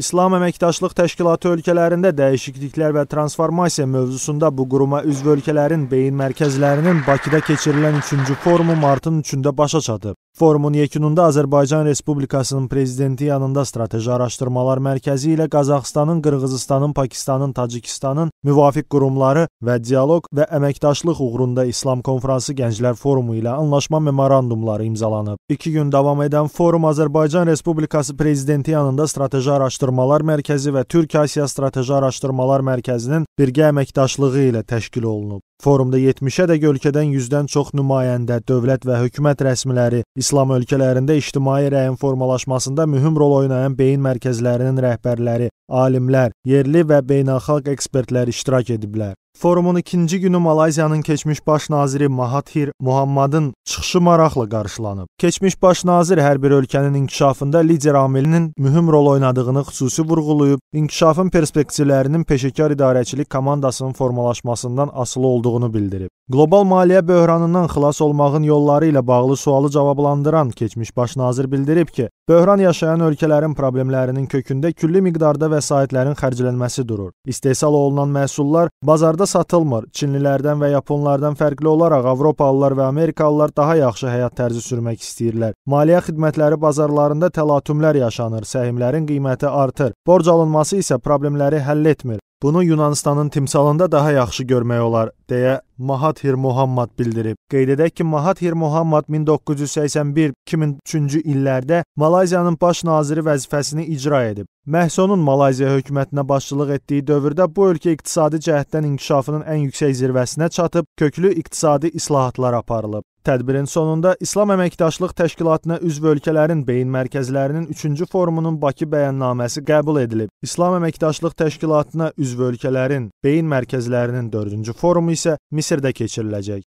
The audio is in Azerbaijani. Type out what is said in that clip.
İslam Əməkdaşlıq Təşkilatı ölkələrində dəyişikliklər və transformasiya mövzusunda bu quruma üzv ölkələrin beyin mərkəzlərinin Bakıda keçirilən 3-cü forumu martın 3-də başa çatıb. Forumun yekununda Azərbaycan Respublikasının prezidenti yanında strateji araşdırmalar mərkəzi ilə Qazaxstanın, Qırğızıstanın, Pakistanın, Tacikistanın müvafiq qurumları və dialoq və əməkdaşlıq uğrunda İslam Konfransı Gənclər Forumu ilə anlaşma memorandumları imzalanıb. 2 gün davam edən forum Azərbaycan Respublikası prezidenti yanında strateji araşdırmalar mərkəzi və Türk Asiya Strateji Araşdırmalar Mərkəzinin birgə əməkdaşlığı ilə təşkil olunub. Forumda 70-ə dək ölkədən 100-dən çox nümayəndə, dövlət və hökumət rəsmiləri, İslam ölkələrində ictimai rəyin formalaşmasında mühüm rol oynayan beyin mərkəzlərinin rəhbərləri alimlər, yerli və beynəlxalq ekspertlər iştirak ediblər. Forumun ikinci günü Malayziyanın keçmiş baş naziri Mahathir Muhammadın çıxışı maraqla qarşılanıb. Keçmiş baş nazir hər bir ölkənin inkişafında lider amilinin mühüm rol oynadığını xüsusi vurğulayıb, inkişafın perspektivlərinin peşəkar idarəçilik komandasının formalaşmasından asılı olduğunu bildirib. Qlobal maliyyə böhranından xilas olmağın yolları ilə bağlı sualı cavablandıran keçmiş baş nazir bildirib ki, Böhran yaşayan ölkələrin problemlərinin kökündə külli miqdarda vəsaitlərin xərclənməsi durur. İstehsal olunan məhsullar bazarda satılmır. Çinlilərdən və yaponlardan fərqli olaraq avropalılar və amerikalılar daha yaxşı həyat tərzi sürmək istəyirlər. Maliyyə xidmətləri bazarlarında təlatümlər yaşanır, səhmlərin qiyməti artır. Borc alınması isə problemləri həll etmir. Bunu Yunanıstanın timsalında daha yaxşı görmək olar, deyə Mahathir Muhammad bildirib. Qeyd edək ki, Mahathir Muhammad 1981-2003-cü illərdə Malayziyanın baş naziri vəzifəsini icra edib. Məhsonun Malayziya hökumətinə başçılıq etdiyi dövrdə bu ölkə iqtisadi cəhətdən inkişafının ən yüksək zirvəsinə çatıb, köklü iqtisadi islahatlar aparılıb. Tədbirin sonunda İslam Əməkdaşlıq Təşkilatına üzv ölkələrin beyin mərkəzlərinin 3-cü forumunun Bakı bəyannaməsi qəbul edilib. İslam Əməkdaşlıq Təşkilatına üzv ölkələrin beyin mərkəzlərinin 4-cü forumu isə Mis Mısır'da geçirilecek.